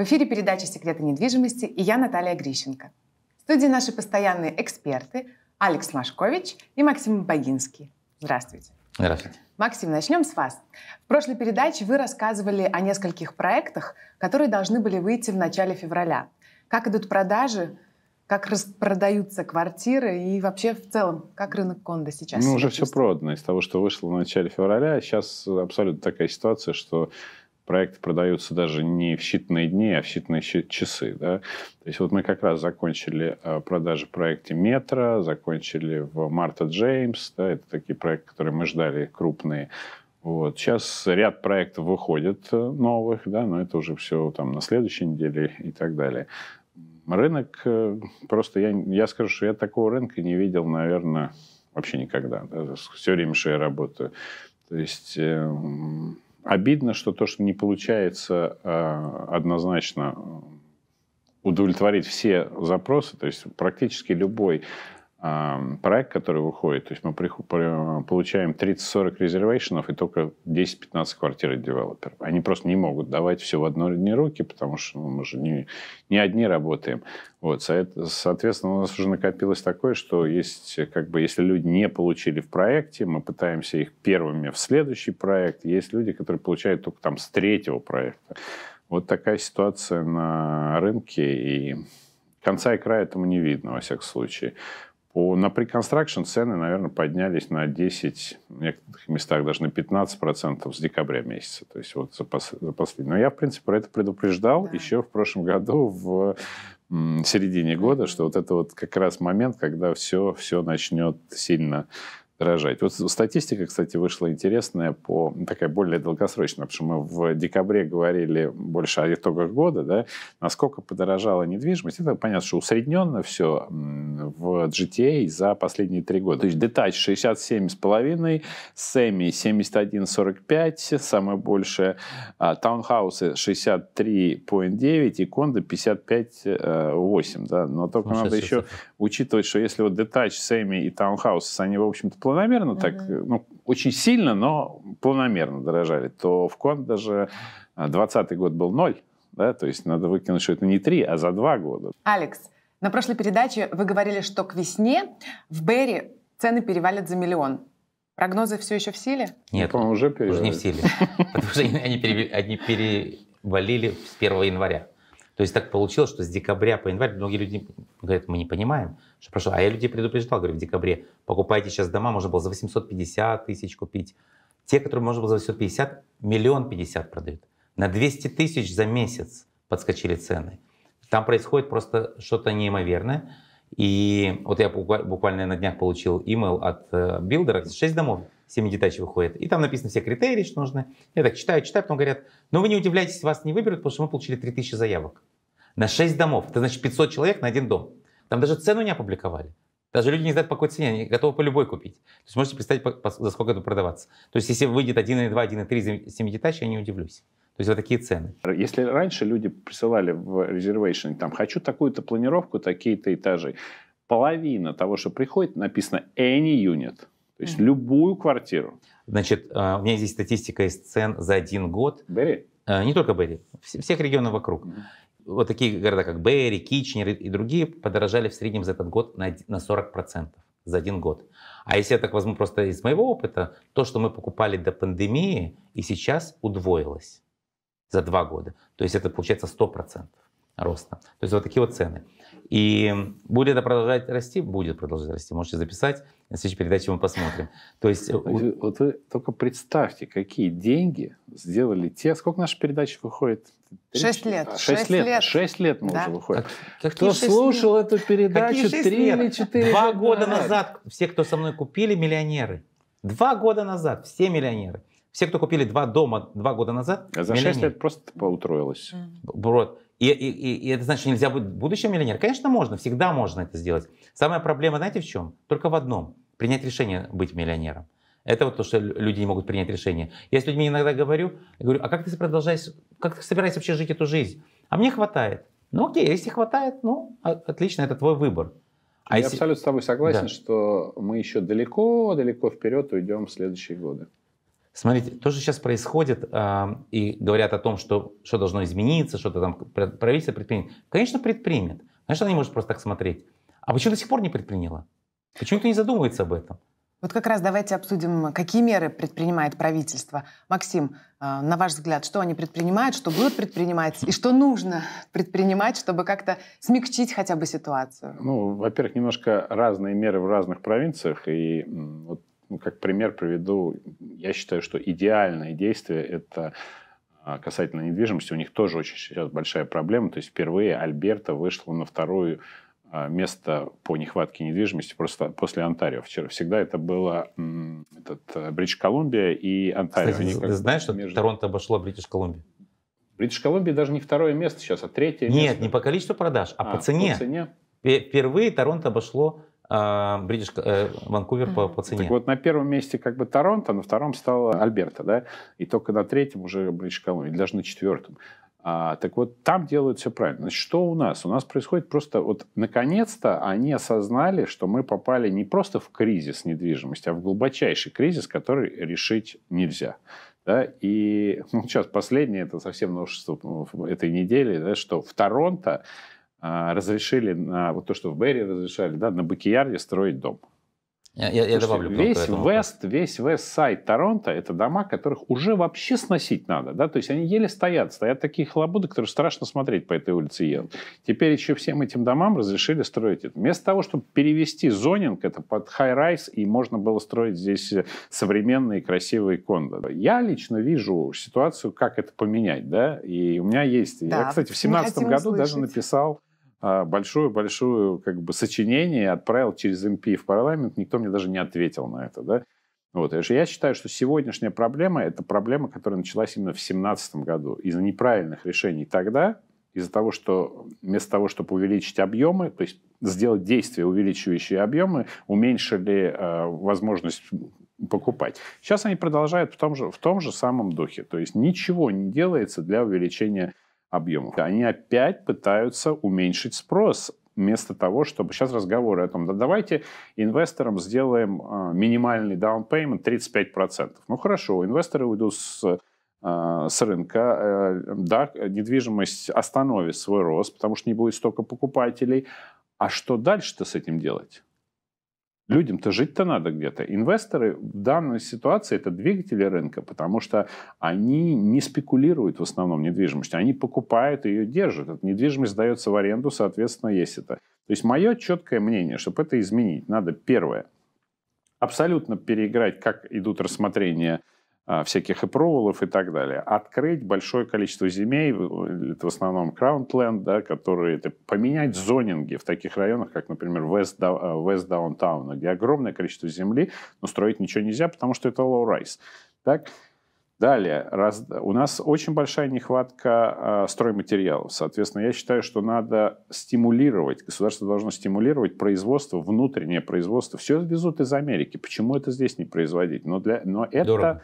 В эфире передача «Секреты недвижимости» и я, Наталья Грищенко. В студии наши постоянные эксперты Алекс Машкович и Максим Богинский. Здравствуйте. Здравствуйте. Максим, начнем с вас. В прошлой передаче вы рассказывали о нескольких проектах, которые должны были выйти в начале февраля. Как идут продажи, как продаются квартиры и вообще в целом, как рынок кондо сейчас? Ну, уже все продано из того, что вышло в начале февраля. Сейчас абсолютно такая ситуация, что проекты продаются даже не в считанные дни, а в считанные часы. Да? То есть вот мы как раз закончили э, продажи в проекте «Метро», закончили в «Марта Джеймс». Да? Это такие проекты, которые мы ждали, крупные. Вот. Сейчас ряд проектов выходит э, новых, да, но это уже все там на следующей неделе и так далее. Рынок, э, просто я, я скажу, что я такого рынка не видел, наверное, вообще никогда. Да? Все время, что я работаю. То есть эм, Обидно, что то, что не получается э, однозначно удовлетворить все запросы, то есть практически любой проект, который выходит, то есть мы получаем 30-40 резервейшенов и только 10-15 квартир от девелопера. Они просто не могут давать все в одни руки, потому что ну, мы же не, не одни работаем. Вот, соответственно, у нас уже накопилось такое, что есть, как бы, если люди не получили в проекте, мы пытаемся их первыми в следующий проект. Есть люди, которые получают только там с третьего проекта. Вот такая ситуация на рынке, и конца и края этому не видно, во всяком случае. По, на преконстракшн цены, наверное, поднялись на 10, в некоторых местах даже на 15% с декабря месяца. То есть вот за, пос, за последний. Но я, в принципе, про это предупреждал да. еще в прошлом году в середине года, что вот это вот как раз момент, когда все, все начнет сильно рожать. Вот статистика, кстати, вышла интересная, по такая более долгосрочная, потому что мы в декабре говорили больше о итогах года, да, насколько подорожала недвижимость. Это понятно, что усредненно все в GTA за последние три года. То есть Detach 67,5, Semi 71,45, самое большее, а Таунхаусы 63,9 и кондо 55,8. Э, да. Но только ну, надо еще учитывать, что если вот Detach, Semi и Townhouses, они, в общем-то, планомерно так, ну, очень сильно, но планомерно дорожали, то в Кон даже 2020 а, год был ноль, да, то есть надо выкинуть, что это не три, а за два года. Алекс, на прошлой передаче вы говорили, что к весне в Берри цены перевалят за миллион. Прогнозы все еще в силе? Нет, ну, уже, уже не в силе, потому что они перевалили с 1 января. То есть так получилось, что с декабря по январь многие люди говорят, мы не понимаем, что прошло. А я людей предупреждал, говорю, в декабре покупайте сейчас дома, можно было за 850 тысяч купить. Те, которые можно было за 850, миллион 50 продают. На 200 тысяч за месяц подскочили цены. Там происходит просто что-то неимоверное. И вот я буквально на днях получил имейл от э, билдера, 6 домов, 7 дач выходит. И там написаны все критерии, что нужны. Я так читаю, читаю, потом говорят, ну вы не удивляйтесь, вас не выберут, потому что мы получили 3000 заявок на 6 домов. Это значит 500 человек на один дом. Там даже цену не опубликовали. Даже люди не знают, по какой цене, они готовы по любой купить. То есть можете представить, за сколько это продаваться. То есть если выйдет 1,2, 1,3 семидетачи, я не удивлюсь. То есть вот такие цены. Если раньше люди присылали в резервейшн, там, хочу такую-то планировку, такие-то этажи, половина того, что приходит, написано any unit. То есть mm-hmm. любую квартиру. Значит, а, у меня здесь статистика из цен за один год. Берри? А, не только Берри, всех регионов вокруг. Mm-hmm вот такие города, как Берри, Кичнер и другие, подорожали в среднем за этот год на 40% за один год. А если я так возьму просто из моего опыта, то, что мы покупали до пандемии, и сейчас удвоилось за два года. То есть это получается 100% роста. То есть вот такие вот цены. И будет это продолжать расти? Будет продолжать расти. Можете записать на следующей передаче мы посмотрим. То есть... Э, вот вы только представьте, какие деньги сделали те... Сколько наша передача выходит? А, шесть лет. Шесть лет. Шесть лет мы да. уже выходим. Как, кто слушал лет? эту передачу три или четыре Два года назад все, кто со мной купили, миллионеры. Два года назад все миллионеры. Все, кто купили два дома два года назад, а за миллионеры. 6 лет просто поутроилось. Вот. И, и, и, и это значит, что нельзя быть будущим миллионером? Конечно, можно, всегда можно это сделать. Самая проблема, знаете, в чем? Только в одном. Принять решение быть миллионером. Это вот то, что люди не могут принять решение. Я с людьми иногда говорю, я говорю, а как ты продолжаешь, как ты собираешься вообще жить эту жизнь? А мне хватает. Ну окей, а если хватает, ну отлично, это твой выбор. А я если... абсолютно с тобой согласен, да. что мы еще далеко-далеко вперед уйдем в следующие годы. Смотрите, то, что сейчас происходит, э, и говорят о том, что, что должно измениться, что-то там правительство предпримет. Конечно, предпримет. Конечно, она не может просто так смотреть. А почему до сих пор не предприняло? Почему никто не задумывается об этом? Вот как раз давайте обсудим, какие меры предпринимает правительство. Максим, э, на ваш взгляд, что они предпринимают, что будут предпринимать и что нужно предпринимать, чтобы как-то смягчить хотя бы ситуацию? Ну, во-первых, немножко разные меры в разных провинциях. И вот ну, как пример приведу, я считаю, что идеальное действие – это а, касательно недвижимости, у них тоже очень сейчас большая проблема. То есть впервые Альберта вышла на вторую а, место по нехватке недвижимости просто после Онтарио вчера. Всегда это было этот, Бридж э, Колумбия и Онтарио. Кстати, ты знаешь, что между... Торонто обошло Бритиш Колумбия? Бритиш Колумбия даже не второе место сейчас, а третье Нет, место. не по количеству продаж, а, а по цене. По цене. Впервые Торонто обошло Бритиш, а, э, Ванкувер по, по цене. Так вот, на первом месте как бы Торонто, на втором стало Альберта, да, и только на третьем уже Бритиш Колумбия, даже на четвертом. А, так вот, там делают все правильно. Значит, что у нас? У нас происходит просто, вот, наконец-то они осознали, что мы попали не просто в кризис недвижимости, а в глубочайший кризис, который решить нельзя. Да? И ну, сейчас последнее, это совсем новшество этой недели, да, что в Торонто а, разрешили, на, вот то, что в Берри разрешали, да, на Бакиярде строить дом. Я, я, я добавлю весь Вест, весь Вест сайт Торонто – это дома, которых уже вообще сносить надо. Да? То есть они еле стоят. Стоят такие хлобуды, которые страшно смотреть по этой улице Йен. Теперь еще всем этим домам разрешили строить это. Вместо того, чтобы перевести зонинг, это под хай-райс, и можно было строить здесь э, современные красивые кондо. Я лично вижу ситуацию, как это поменять. Да? И у меня есть… Да. Я, кстати, в 2017 году услышать. даже написал а, большое-большое как бы сочинение отправил через МП в парламент, никто мне даже не ответил на это, да. Вот. Я считаю, что сегодняшняя проблема – это проблема, которая началась именно в 2017 году. Из-за неправильных решений тогда, из-за того, что вместо того, чтобы увеличить объемы, то есть сделать действия, увеличивающие объемы, уменьшили э, возможность покупать. Сейчас они продолжают в том, же, в том же самом духе. То есть ничего не делается для увеличения объемов. Они опять пытаются уменьшить спрос вместо того, чтобы сейчас разговоры о том, да давайте инвесторам сделаем э, минимальный down payment 35%. Ну хорошо, инвесторы уйдут с а, с рынка, э, да, недвижимость остановит свой рост, потому что не будет столько покупателей. А что дальше-то с этим делать? Людям-то жить-то надо где-то. Инвесторы в данной ситуации это двигатели рынка, потому что они не спекулируют в основном недвижимостью, они покупают и ее держат. Эта недвижимость сдается в аренду, соответственно, есть это. То есть мое четкое мнение, чтобы это изменить, надо первое, абсолютно переиграть, как идут рассмотрения а, всяких и проволов и так далее. Открыть большое количество земель, э, это в основном краунтленд, да, которые это, поменять зонинги в таких районах, как, например, West, а, West Downtown, где огромное количество земли, но строить ничего нельзя, потому что это low-rise. Так? Далее, раз, у нас очень большая нехватка э, стройматериалов. Соответственно, я считаю, что надо стимулировать, государство должно стимулировать производство, внутреннее производство. Все везут из Америки. Почему это здесь не производить? Но, для, но это Дорого.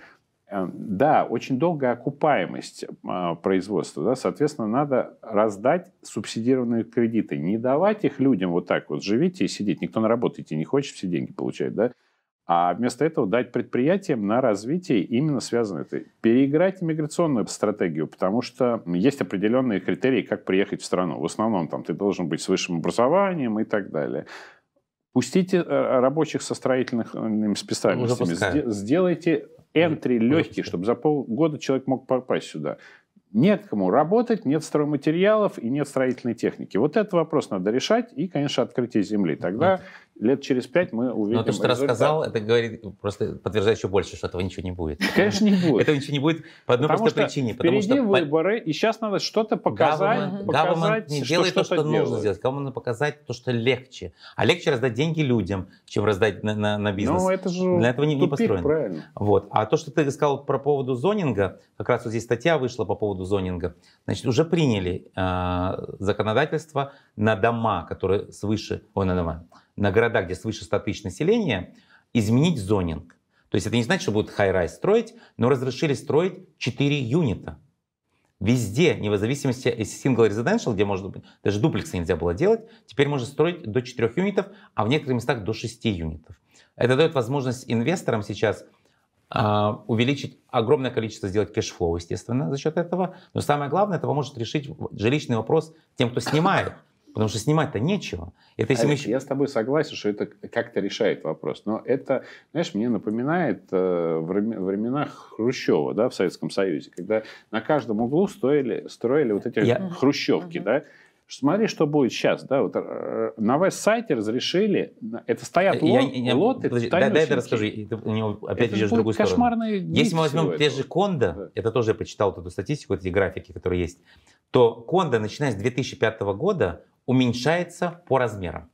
Эм, да, очень долгая окупаемость а, производства. Да? Соответственно, надо раздать субсидированные кредиты. Не давать их людям вот так вот, живите и сидите. Никто на работу идти не хочет, все деньги получать. Да? А вместо этого дать предприятиям на развитие именно связанное это. Переиграть миграционную стратегию, потому что есть определенные критерии, как приехать в страну. В основном там ты должен быть с высшим образованием и так далее. Пустите э, э, рабочих со строительными специальностями. Сделайте энтри легкий, чтобы за полгода человек мог попасть сюда. Нет кому работать, нет стройматериалов и нет строительной техники. Вот этот вопрос надо решать и, конечно, открытие земли. Тогда лет через пять мы увидим. Но то, что рассказал, это говорит просто подтверждает еще больше, что этого ничего не будет. Конечно, не будет. Этого ничего не будет по одной потому простой причине. Потому что выборы, и сейчас надо что-то показать. Гавамент не делает то, что нужно сделать. Кому надо показать то, что легче. А легче раздать деньги людям, чем раздать на, на, на бизнес. Ну, это же Для этого не, тупик, не построено. Правильно. Вот. А то, что ты сказал про поводу зонинга, как раз вот здесь статья вышла по поводу зонинга. Значит, уже приняли э, законодательство на дома, которые свыше... Ой, на дома на города, где свыше 100 тысяч населения, изменить зонинг. То есть это не значит, что будут хай-райс строить, но разрешили строить 4 юнита. Везде, не в зависимости от single residential, где можно быть, даже дуплекса нельзя было делать, теперь можно строить до 4 юнитов, а в некоторых местах до 6 юнитов. Это дает возможность инвесторам сейчас Uh, увеличить огромное количество, сделать кэшфлоу, естественно, за счет этого. Но самое главное, это поможет решить жилищный вопрос тем, кто снимает. Потому что снимать-то нечего. Это если Олег, мы... Я с тобой согласен, что это как-то решает вопрос. Но это, знаешь, мне напоминает э, времена Хрущева да, в Советском Союзе, когда на каждом углу строили, строили вот эти я... хрущевки. Угу. Да? Смотри, что будет сейчас. Да? Вот, э, на веб-сайте разрешили... Это стоят лот, я, лоты... Подожди, Да дай я Это, у опять это идешь в другую сторону. Если мы возьмем те же Конда, да. это тоже я почитал вот эту статистику, эти графики, которые есть, то Конда, начиная с 2005 года, уменьшается по размерам.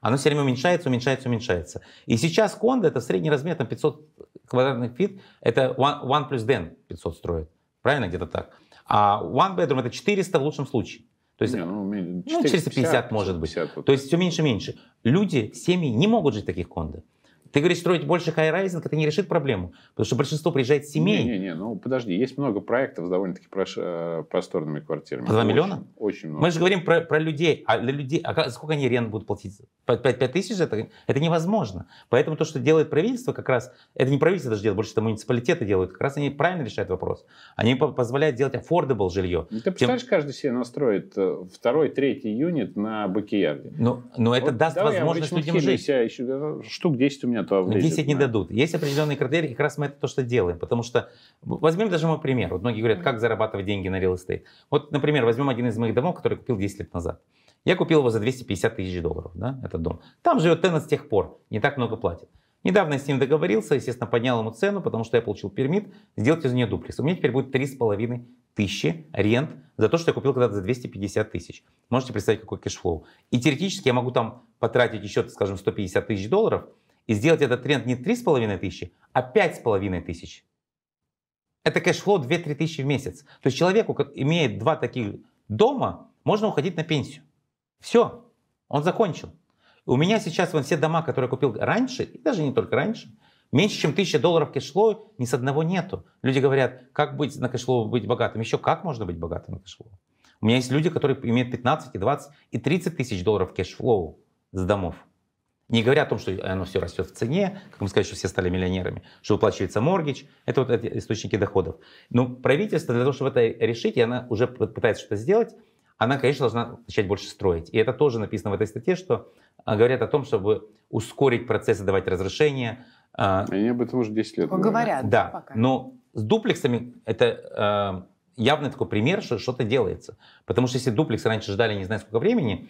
Оно все время уменьшается, уменьшается, уменьшается. И сейчас кондо это средний размер, там 500 квадратных фит, это one, one plus den 500 строит. Правильно, где-то так. А one bedroom это 400 в лучшем случае. То есть, не, ну, 450, ну, 450 может 50, быть. Вот. То есть все меньше и меньше. Люди, семьи не могут жить в таких кондо. Ты говоришь, строить больше хайрайзинг, это не решит проблему, потому что большинство приезжает с семей. Не-не-не, ну подожди, есть много проектов с довольно-таки э, просторными квартирами. По 2 миллиона? Очень много. Мы же говорим про, про людей, а для людей, а сколько они рент будут платить? 5, 5 тысяч? Это, это невозможно. Поэтому то, что делает правительство как раз, это не правительство даже делает, больше это муниципалитеты делают, как раз они правильно решают вопрос. Они позволяют делать affordable жилье. Ну, ты представляешь, Тем... каждый себе настроит э, второй, третий юнит на бакиярде. Но, ну, но ну, это вот, даст возможность людям жить. Себя, еще, штук 10 у меня этого влезет. 10 не дадут. Есть определенные критерии, как раз мы это то, что делаем. Потому что, возьмем даже мой пример. Вот многие говорят, как зарабатывать деньги на real estate. Вот, например, возьмем один из моих домов, который купил 10 лет назад. Я купил его за 250 тысяч долларов, да, этот дом. Там живет Теннет с тех пор, не так много платит. Недавно я с ним договорился, естественно, поднял ему цену, потому что я получил пермит, сделать из нее дуплекс. У меня теперь будет 3,5 тысячи рент за то, что я купил когда-то за 250 тысяч. Можете представить, какой кэшфлоу. И теоретически я могу там потратить еще, скажем, 150 тысяч долларов – и сделать этот тренд не 3,5 тысячи, а 5,5 тысяч. Это кэшфлоу 2-3 тысячи в месяц. То есть человеку, имеет два таких дома, можно уходить на пенсию. Все, он закончил. У меня сейчас вон все дома, которые я купил раньше, и даже не только раньше, меньше чем 1000 долларов кэшфлоу ни с одного нету. Люди говорят, как быть на кэшфлоу быть богатым? Еще как можно быть богатым на кэшфлоу? У меня есть люди, которые имеют 15, и 20, и 30 тысяч долларов кэшфлоу с домов. Не говоря о том, что оно все растет в цене, как мы сказали, что все стали миллионерами, что выплачивается моргич, это вот эти источники доходов. Но правительство для того, чтобы это решить, и она уже пытается что-то сделать, она, конечно, должна начать больше строить. И это тоже написано в этой статье, что а, говорят о том, чтобы ускорить процесс давать разрешения. А, они об этом уже 10 лет говорят. говорят да, пока. но с дуплексами это а, явный такой пример, что что-то делается. Потому что если дуплекс раньше ждали не знаю сколько времени,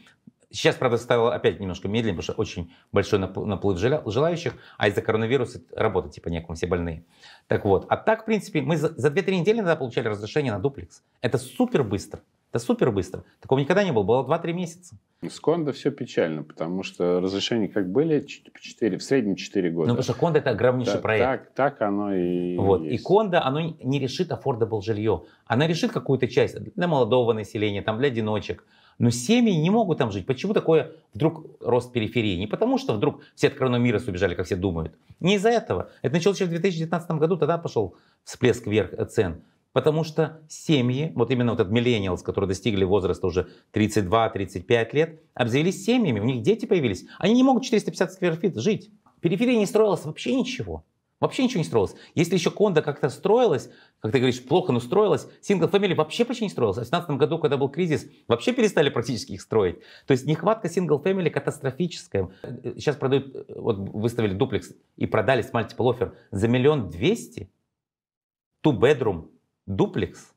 Сейчас, правда, стало опять немножко медленнее, потому что очень большой наплыв желающих, а из-за коронавируса работать типа некому, все больные. Так вот, а так, в принципе, мы за, за 2-3 недели тогда получали разрешение на дуплекс. Это супер быстро. Это супер быстро. Такого никогда не было. Было 2-3 месяца. Ну, с Кондо все печально, потому что разрешения как были, 4, в среднем 4 года. Ну, потому что Кондо это огромнейший да, проект. Так, так оно и Вот. Есть. И Кондо, оно не решит affordable жилье. Она решит какую-то часть для молодого населения, там, для одиночек. Но семьи не могут там жить. Почему такое вдруг рост периферии? Не потому, что вдруг все от коронавируса убежали, как все думают. Не из-за этого. Это началось еще в 2019 году, тогда пошел всплеск вверх э, цен. Потому что семьи, вот именно вот этот миллениалс, которые достигли возраста уже 32-35 лет, обзавелись семьями, у них дети появились. Они не могут 450 сквер жить. В периферии не строилось вообще ничего. Вообще ничего не строилось. Если еще Конда как-то строилась, как ты говоришь, плохо, но строилась, Single Family вообще почти не строилась. в 2017 году, когда был кризис, вообще перестали практически их строить. То есть нехватка Single Family катастрофическая. Сейчас продают, э, вот выставили дуплекс и продали с Multiple Offer за миллион двести. Two-bedroom дуплекс.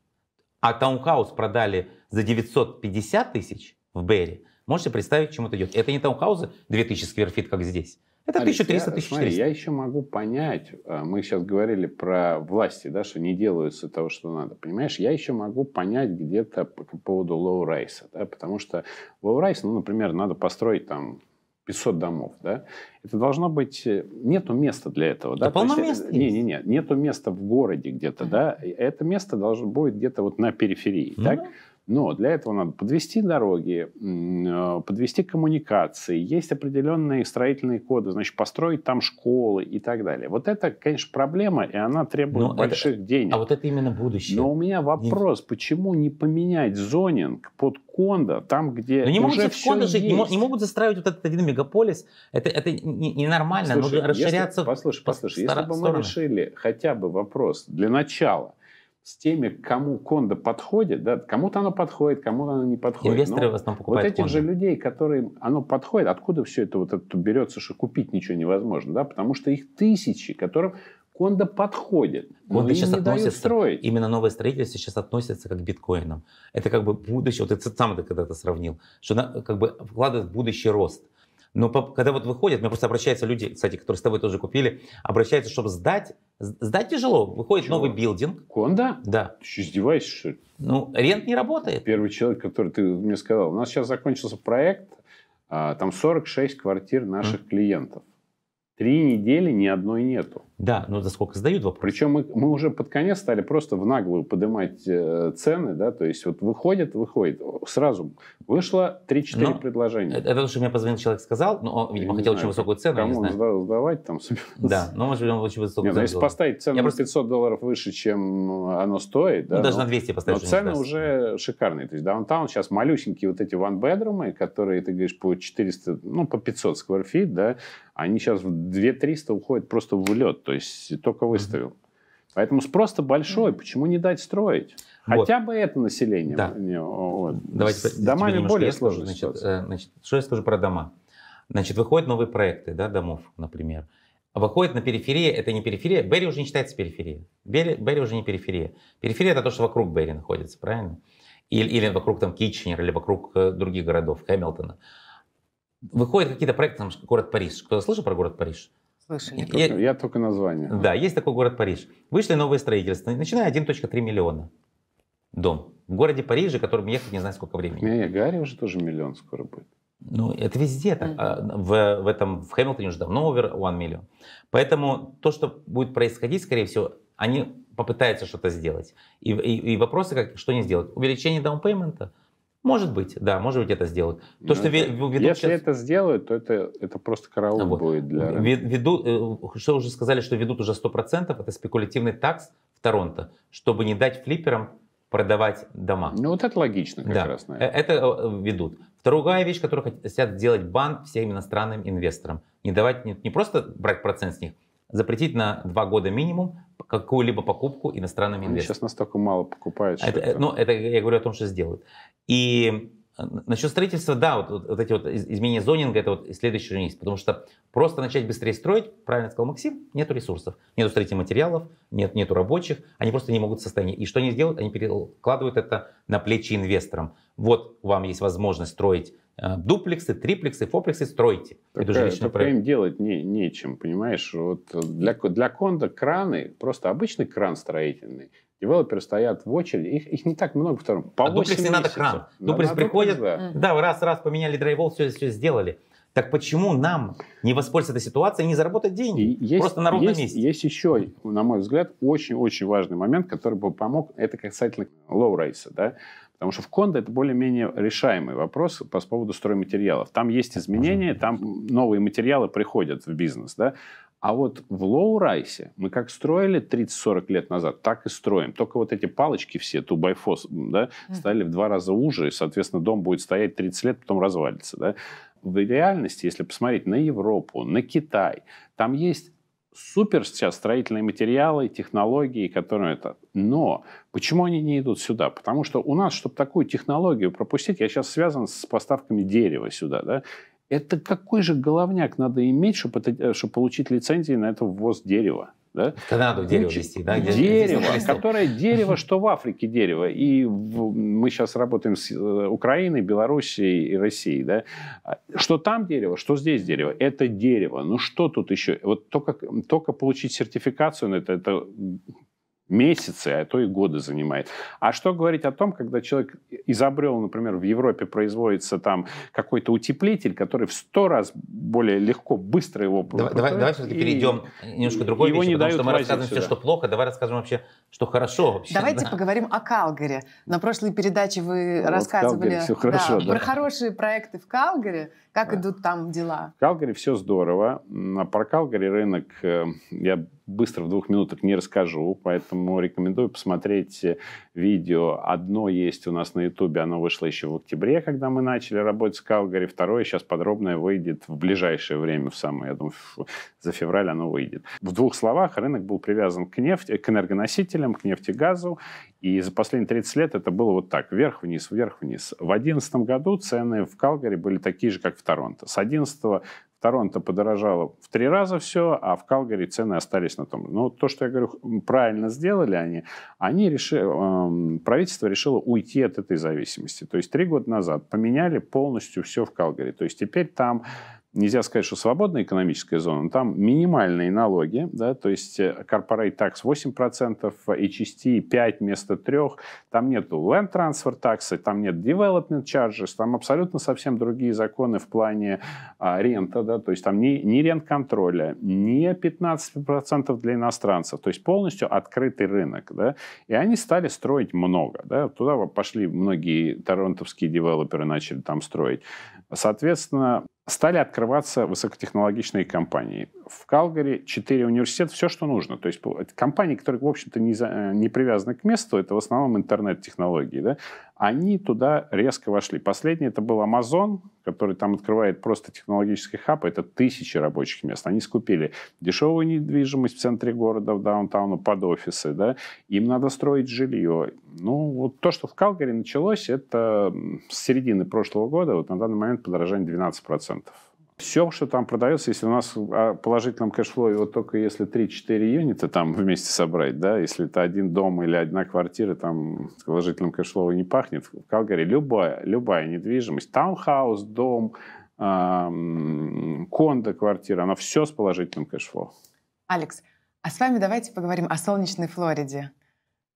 А таунхаус продали за 950 тысяч в Берри. Можете представить, чем это идет. Это не таунхаузы 2000 скверфит, как здесь. Это 1300-1400. я еще могу понять, а, мы сейчас говорили про власти, да, что не делаются того, что надо. Понимаешь, я еще могу понять где-то по поводу лоу-райса, да, потому что лоу-райс, ну, например, надо построить там 500 домов, да, это должно быть... Э, нету места для этого, да? да полно есть, места э, э, не, не, не, нету места в городе где-то, mm-hmm. да, это место должно быть где-то вот на периферии, mm-hmm. так? Но для этого надо подвести дороги, э, подвести коммуникации, есть определенные строительные коды, значит, построить там школы и так далее. Вот это, конечно, проблема, и она требует Но больших это, денег. А вот это именно будущее. Но у меня вопрос, Нет. почему не поменять зонинг под Кондо, там, где Но не уже могут в Кондо жить, не, не могут застраивать вот этот один мегаполис, это, это ненормально, не, не нужно расширяться. Если, послушай, по послушай, если бы мы решили хотя бы вопрос для начала, с теми, кому кондо подходит, да, кому-то оно подходит, кому-то оно не подходит. Инвесторы Но в основном покупают Вот этих кондо. же людей, которым оно подходит, откуда все это вот это берется, что купить ничего невозможно, да, потому что их тысячи, которым кондо подходит. Кондо сейчас относится, строить. Именно новое строительство сейчас относится как к биткоинам. Это как бы будущее, вот это сам ты когда-то сравнил, что на, как бы вкладывает в будущий рост – но когда вот выходят, мне просто обращаются люди, кстати, которые с тобой тоже купили, обращаются, чтобы сдать. Сдать тяжело. Выходит Чего? новый билдинг. Конда? Да. Ты что, издеваешься, что ли? Ну, рент не работает. Первый человек, который ты мне сказал. У нас сейчас закончился проект, а, там 46 квартир наших mm. клиентов. Три недели ни одной нету. Да, но за сколько сдают вопрос. Причем мы, мы уже под конец стали просто в наглую поднимать э, цены, да, то есть вот выходит, выходит, сразу вышло 3-4 предложения. Это то, что мне позвонил человек, сказал, но он, видимо, я хотел знаю, очень высокую цену. Кому не знаю. сдавать там собираться. Да, но может, он очень высокую Нет, ну, цену. Если поставить цену я на просто... 500 долларов выше, чем оно стоит, да, ну, даже но, ну, на 200 поставить. Но цены уже шикарные, то есть даунтаун сейчас малюсенькие вот эти ван-бедрумы, которые, ты говоришь, по 400, ну, по 500 скверфит, да, они сейчас в 2-300 уходят просто в лед то есть только выставил. Поэтому спрос-то большой, почему не дать строить? Вот. Хотя бы это население. Да. вот. Давайте, С домами более сложно. Значит, э, значит, что я скажу про дома? Значит, выходят новые проекты да, домов, например. Выходит на периферии, это не периферия, Берри уже не считается периферией. Берри, Берри уже не периферия. Периферия это то, что вокруг Берри находится, правильно? Или, или вокруг там Китченера, или вокруг э, других городов, Хэмилтона. Выходят какие-то проекты, там, город Париж. Кто-то слышал про город Париж? Слышали. Я, я, я только название. Да, есть такой город Париж. Вышли новые строительства, начиная 1.3 миллиона дом. В городе Париже, которым ехать не знаю сколько времени. Не, не, Гарри уже тоже миллион скоро будет. Ну, это везде так. Mm-hmm. В, в этом, в Хэмилтоне уже давно over one миллион. Поэтому то, что будет происходить, скорее всего, они попытаются что-то сделать. И, и, и вопросы, как, что не сделать. Увеличение даунпеймента – может быть, да, может быть, это сделают. То, ну, что ведут если сейчас... это сделают, то это, это просто караул вот. будет для... Веду, э, что уже сказали, что ведут уже 100%, это спекулятивный такс в Торонто, чтобы не дать флипперам продавать дома. Ну вот это логично как да. раз. Наверное. Э, это э, ведут. Вторая вещь, которую хотят сделать банк всем иностранным инвесторам. Не давать, не, не просто брать процент с них, запретить на два года минимум, какую-либо покупку иностранными инвесторами. Сейчас настолько мало покупают. Это, это, ну, это я говорю о том, что сделают. И э, Насчет строительства, да, вот, вот, вот эти вот изменения зонинга, это вот следующий же есть, потому что просто начать быстрее строить, правильно сказал Максим, нету ресурсов, нету строительных материалов, нет, нету рабочих, они просто не могут в состоянии. И что они сделают? Они перекладывают это на плечи инвесторам. Вот вам есть возможность строить Э, дуплексы, триплексы, фоплексы стройте. Так, это уже э, им делать не, нечем, понимаешь? Вот э, для, для кондо краны, просто обычный кран строительный, Девелоперы стоят в очереди, их, их не так много втором. По а дуплекс не надо кран. Дуплекс надо приходит, да. раз-раз поменяли драйвол, все, все сделали. Так почему нам не воспользоваться ситуацией и не заработать деньги? есть, Просто на ровном есть, месте. Есть еще, на мой взгляд, очень-очень важный момент, который бы помог. Это касательно лоурейса. Да? Потому что в кондо это более-менее решаемый вопрос по поводу стройматериалов. Там есть изменения, там новые материалы приходят в бизнес. Да? А вот в лоу-райсе мы как строили 30-40 лет назад, так и строим. Только вот эти палочки все, ту байфос, да, стали в два раза уже, и, соответственно, дом будет стоять 30 лет, потом развалится. Да? В реальности, если посмотреть на Европу, на Китай, там есть супер сейчас строительные материалы, технологии, которые это. Но почему они не идут сюда? Потому что у нас, чтобы такую технологию пропустить, я сейчас связан с поставками дерева сюда, да, это какой же головняк надо иметь, чтобы, это, э, чтобы получить лицензии на это ввоз дерева? Да? Канаду дерево Куча... вести, да? дерево, которое дерево, что в Африке дерево. И в... мы сейчас работаем с э, Украиной, Белоруссией и Россией. Да? Что там дерево, что здесь дерево. Это дерево. Ну что тут еще? Вот только, только получить сертификацию на это, это месяцы, а то и годы занимает. А что говорить о том, когда человек изобрел, например, в Европе производится там какой-то утеплитель, который в сто раз более легко, быстро его... Давай, давай, все-таки перейдем немножко другой его вещи, не потому что мы рассказываем сюда. все, что плохо, давай расскажем вообще, что хорошо. Вообще, Давайте да. поговорим о Калгаре. На прошлой передаче вы вот рассказывали Калгаре, да, хорошо, да. про хорошие проекты в Калгаре. Как да. идут там дела? В Калгари все здорово. А про Калгари рынок э, я быстро в двух минутах не расскажу, поэтому рекомендую посмотреть э, видео. Одно есть у нас на Ютубе, оно вышло еще в октябре, когда мы начали работать с Калгари. Второе сейчас подробное выйдет в ближайшее время, в самое, я думаю, за февраль оно выйдет. В двух словах, рынок был привязан к нефти, к энергоносителям, к нефтегазу, и за последние 30 лет это было вот так, вверх-вниз, вверх-вниз. В 2011 году цены в Калгари были такие же, как в Торонто. С 11 в Торонто подорожало в три раза все, а в Калгари цены остались на том. Но то, что я говорю, правильно сделали они, они решили, эм, правительство решило уйти от этой зависимости. То есть три года назад поменяли полностью все в Калгари. То есть теперь там нельзя сказать, что свободная экономическая зона, там минимальные налоги, да, то есть э, corporate tax 8%, HST 5 вместо 3, там нет land transfer tax, там нет development charges, там абсолютно совсем другие законы в плане а, рента, да, то есть там ни, ни рент контроля, ни 15% для иностранцев, то есть полностью открытый рынок, да, и они стали строить много, да, туда пошли многие торонтовские девелоперы начали там строить. Соответственно, стали открываться высокотехнологичные компании в Калгари, 4 университета, все, что нужно. То есть компании, которые, в общем-то, не, за, э, не привязаны к месту, это в основном интернет-технологии, да, они туда резко вошли. Последний это был Amazon, который там открывает просто технологический хаб, это тысячи рабочих мест. Они скупили дешевую недвижимость в центре города, в даунтауну, под офисы, да, им надо строить жилье. Ну, вот то, что в Калгари началось, это с середины прошлого года, вот на данный момент подорожание 12%. Все, что там продается, если у нас о а, положительном кэшфлое, вот только если 3-4 юнита там вместе собрать, да, если это один дом или одна квартира, там положительным кэшфлоу не пахнет. В Калгари любая, любая недвижимость, таунхаус, дом, кондо, квартира, она все с положительным кэшфлоу. Алекс, а с вами давайте поговорим о солнечной Флориде.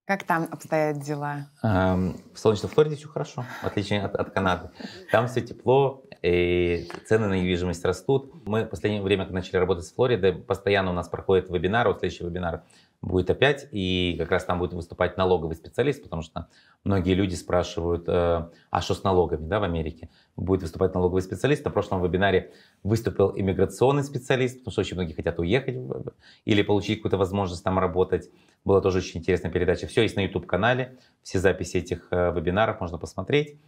Как там обстоят дела? В солнечной Флориде все хорошо, в отличие от, от Канады. Там все тепло, и цены на недвижимость растут. Мы в последнее время, как начали работать с Флоридой, постоянно у нас проходят вебинары, вот следующий вебинар будет опять, и как раз там будет выступать налоговый специалист, потому что многие люди спрашивают, э, а что с налогами да, в Америке? Будет выступать налоговый специалист. На прошлом вебинаре выступил иммиграционный специалист, потому что очень многие хотят уехать или получить какую-то возможность там работать. Была тоже очень интересная передача. Все есть на YouTube-канале, все записи этих э, вебинаров можно посмотреть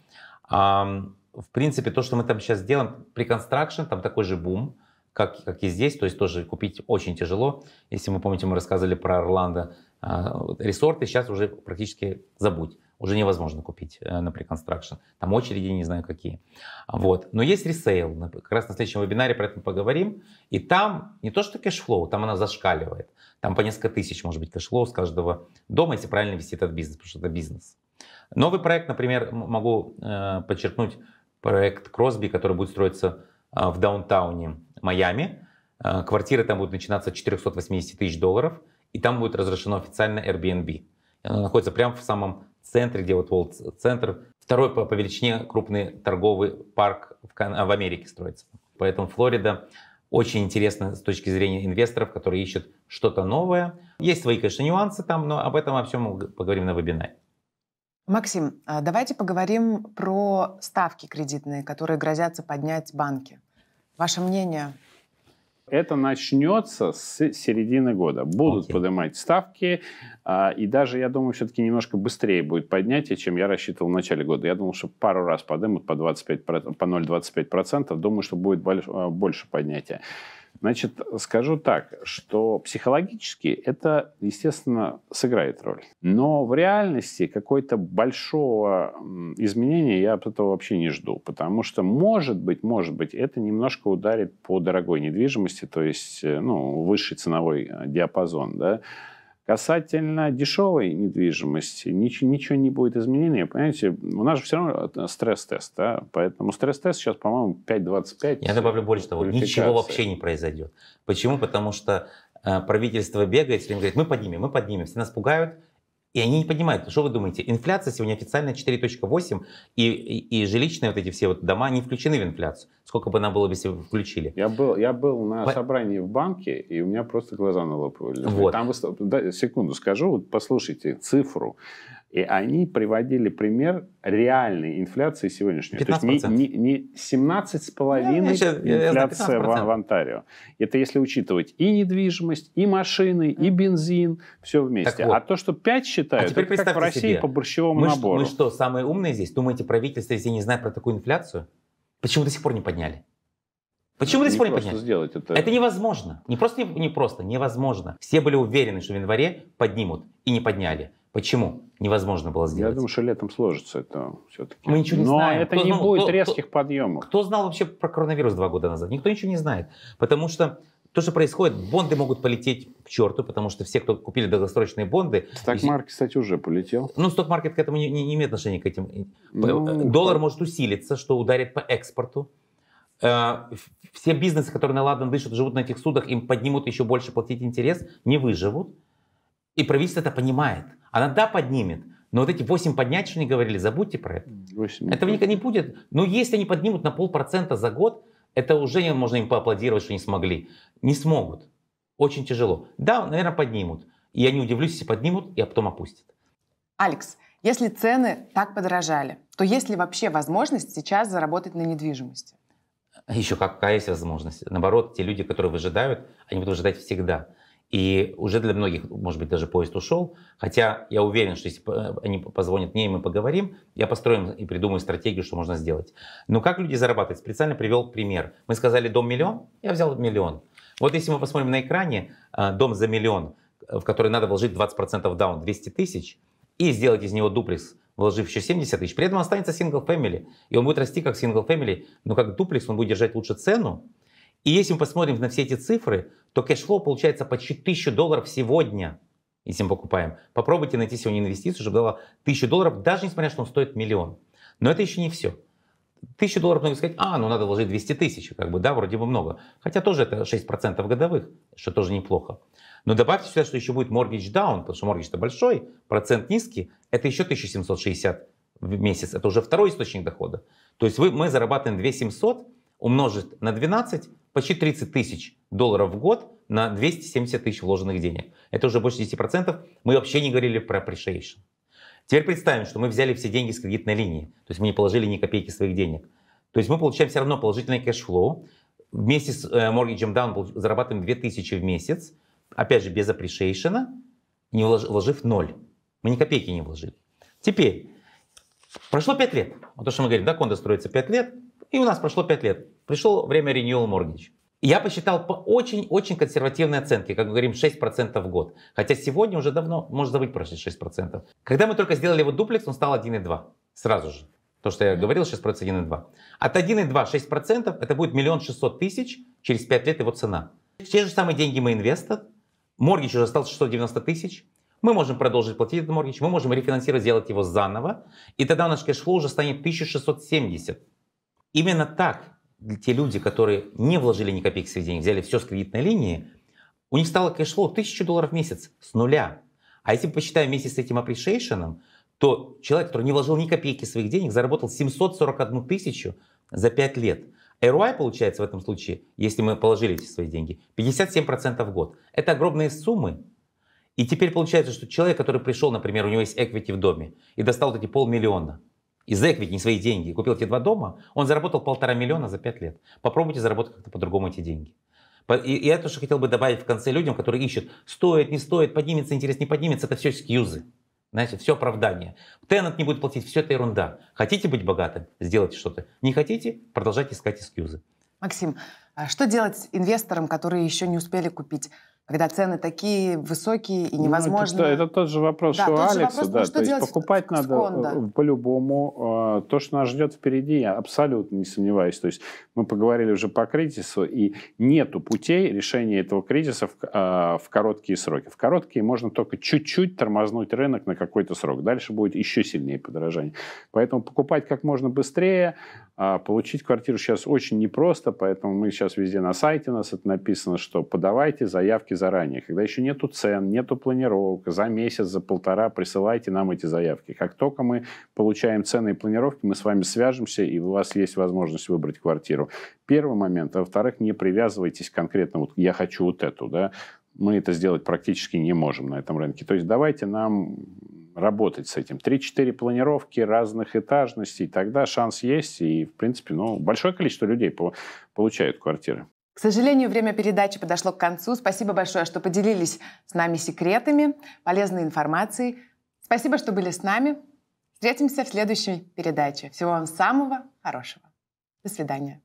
в принципе, то, что мы там сейчас делаем, при construction там такой же бум, как, как и здесь, то есть тоже купить очень тяжело. Если мы помните, мы рассказывали про Орландо, ресорты а, сейчас уже практически забудь. Уже невозможно купить э, на преконстракшн. Там очереди не знаю какие. Вот. Но есть ресейл. Как раз на следующем вебинаре про это поговорим. И там не то, что кэшфлоу, там она зашкаливает. Там по несколько тысяч, может быть, кэшфлоу с каждого дома, если правильно вести этот бизнес, потому что это бизнес. Новый проект, например, могу э, подчеркнуть, проект Кросби, который будет строиться а, в даунтауне Майами. А, квартиры там будут начинаться от 480 тысяч долларов, и там будет разрешено официально Airbnb. Она находится прямо в самом центре, где вот World Center. Второй по, по величине крупный торговый парк в, в Америке строится. Поэтому Флорида очень интересна с точки зрения инвесторов, которые ищут что-то новое. Есть свои, конечно, нюансы там, но об этом во всем мы поговорим на вебинаре. Максим, а давайте поговорим про ставки кредитные, которые грозятся поднять банки. Ваше мнение? Это начнется с середины года. Будут okay. поднимать ставки, а, и даже, я думаю, все-таки немножко быстрее будет поднятие, чем я рассчитывал в начале года. Я думал, что пару раз подымут по, 25, по 0,25%, думаю, что будет а, больше поднятие. Значит, скажу так, что психологически это, естественно, сыграет роль. Но в реальности какой-то большого изменения я от этого вообще не жду, потому что, может быть, может быть, это немножко ударит по дорогой недвижимости, то есть, э, ну, высший ценовой э, диапазон, да, Касательно дешевой недвижимости, ничего, ничего не будет изменения. Понимаете, у нас же все равно э, стресс-тест, да? поэтому стресс-тест сейчас, по-моему, 5.25. Я добавлю больше того, ничего вообще не произойдет. Почему? Потому что э, правительство бегает, все время говорит, мы поднимем, мы поднимем. Все нас пугают, и они не понимают, что вы думаете, инфляция сегодня официально 4.8, и, и, и жилищные вот эти все вот дома не включены в инфляцию. Сколько бы она было, если бы включили? Я был, я был на По... собрании в банке, и у меня просто глаза на лоб вылезли. Вот. Там, да, секунду скажу, вот послушайте цифру. И они приводили пример реальной инфляции сегодняшней. 15%. То есть не, не, не 17,5 инфляция я, в, а- в Онтарио. Это если учитывать и недвижимость, и машины, и бензин, все вместе. вот. А то, что 5 считают, а теперь это как в России себе, по борщевому мы набору. Ш, мы что, самые умные здесь? Думаете, правительство, здесь не знает про такую инфляцию? Почему до сих пор не подняли? Почему это до сих пор не понятно? Сделать это... это невозможно. Не просто, не просто, невозможно. Все были уверены, что в январе поднимут, и не подняли. Почему невозможно было сделать? Я думаю, что летом сложится это все-таки. Мы ничего не Но знаем. Но это кто, не ну, будет кто, резких кто, подъемов. Кто знал вообще про коронавирус два года назад? Никто ничего не знает. Потому что то, что происходит, бонды могут полететь к черту, потому что все, кто купили долгосрочные бонды... Стокмаркет, и... кстати, уже полетел. Ну, стокмаркет к этому не, не, не имеет отношения, к этим. Э, ну, э, Доллар так. может усилиться, что ударит по экспорту. Э, все бизнесы, которые на ладан дышат, живут на этих судах, им поднимут еще больше платить интерес, не выживут. И правительство это понимает. Она да, поднимет. Но вот эти 8 поднять, что они говорили, забудьте про это. 8. Этого никогда не будет. Но если они поднимут на полпроцента за год, это уже можно им поаплодировать, что не смогли. Не смогут. Очень тяжело. Да, наверное, поднимут. И я не удивлюсь, если поднимут, и а потом опустят. Алекс, если цены так подорожали, то есть ли вообще возможность сейчас заработать на недвижимости? Еще какая есть возможность. Наоборот, те люди, которые выжидают, они будут выжидать всегда. И уже для многих, может быть, даже поезд ушел. Хотя я уверен, что если они позвонят мне, и мы поговорим, я построим и придумаю стратегию, что можно сделать. Но как люди зарабатывают? Специально привел пример. Мы сказали дом миллион, я взял миллион. Вот если мы посмотрим на экране э, дом за миллион, в который надо вложить 20% даун, 200 тысяч, и сделать из него дуплекс, вложив еще 70 тысяч, при этом останется сингл family, и он будет расти как сингл family, но как дуплекс он будет держать лучше цену. И если мы посмотрим на все эти цифры, то кэшфлоу получается почти 1000 долларов сегодня, если мы покупаем. Попробуйте найти сегодня инвестицию, чтобы дала 1000 долларов, даже несмотря на что он стоит миллион. Но это еще не все. 1000 долларов многие сказать, а, ну надо вложить 200 тысяч, как бы, да, вроде бы много. Хотя тоже это 6% годовых, что тоже неплохо. Но добавьте сюда, что еще будет mortgage down, потому что mortgage-то большой, процент низкий, это еще 1760 в месяц, это уже второй источник дохода. То есть вы, мы зарабатываем 2700 умножить на 12, почти 30 тысяч долларов в год на 270 тысяч вложенных денег. Это уже больше 10%. Мы вообще не говорили про appreciation. Теперь представим, что мы взяли все деньги с кредитной линии, то есть мы не положили ни копейки своих денег. То есть мы получаем все равно положительный кэшфлоу. Вместе с э, Mortgage Down зарабатываем 2000 в месяц, опять же без appreciation, не вложив, вложив ноль. Мы ни копейки не вложили. Теперь, прошло 5 лет. Вот то, что мы говорим, да, кондо строится 5 лет, и у нас прошло 5 лет. Пришло время Renewal Mortgage. Я посчитал по очень-очень консервативной оценке, как мы говорим, 6% в год. Хотя сегодня уже давно, может забыть про 6%. Когда мы только сделали его дуплекс, он стал 1,2. Сразу же. То, что я говорил, 6% 1,2. От 1,2 6% это будет миллион шестьсот тысяч, через 5 лет его цена. Те же самые деньги мы инвестор, моргич уже стал 690 тысяч, мы можем продолжить платить этот моргич, мы можем рефинансировать, сделать его заново, и тогда наш кэшфлоу уже станет 1670. Именно так те люди, которые не вложили ни копейки своих денег, взяли все с кредитной линии, у них стало кэшфлоу 1000 долларов в месяц с нуля. А если посчитаем вместе с этим апрешейшеном, то человек, который не вложил ни копейки своих денег, заработал 741 тысячу за 5 лет. ROI получается в этом случае, если мы положили эти свои деньги, 57% в год. Это огромные суммы. И теперь получается, что человек, который пришел, например, у него есть equity в доме и достал вот эти полмиллиона – и зэк ведь не свои деньги. Купил эти два дома, он заработал полтора миллиона за пять лет. Попробуйте заработать как-то по-другому эти деньги. И я тоже хотел бы добавить в конце людям, которые ищут, стоит, не стоит, поднимется интерес, не поднимется, это все скьюзы. Знаете, все оправдание. Тенант не будет платить, все это ерунда. Хотите быть богатым, сделайте что-то. Не хотите, продолжайте искать эскьюзы. Максим, а что делать инвесторам, которые еще не успели купить когда цены такие высокие и невозможно. Ну, это, это тот же вопрос да, у Алекса, вопрос, ну, да, ну, что то делать есть покупать в, надо э, в по-любому э, то, что нас ждет впереди, я абсолютно не сомневаюсь. То есть мы поговорили уже по кризису, и нету путей решения этого кризиса в, э, в короткие сроки. В короткие можно только чуть-чуть тормознуть рынок на какой-то срок. Дальше будет еще сильнее подорожание. Поэтому покупать как можно быстрее, а получить квартиру сейчас очень непросто, поэтому мы сейчас везде на сайте у нас это написано, что подавайте заявки заранее. Когда еще нету цен, нету планировок, за месяц, за полтора присылайте нам эти заявки. Как только мы получаем цены и планировки, мы с вами свяжемся, и у вас есть возможность выбрать квартиру. Первый момент. А во-вторых, не привязывайтесь конкретно, вот я хочу вот эту, да, мы это сделать практически не можем на этом рынке. То есть давайте нам работать с этим. 3-4 планировки разных этажностей, тогда шанс есть, и, в принципе, ну, большое количество людей по получают квартиры. К сожалению, время передачи подошло к концу. Спасибо большое, что поделились с нами секретами, полезной информацией. Спасибо, что были с нами. Встретимся в следующей передаче. Всего вам самого хорошего. До свидания.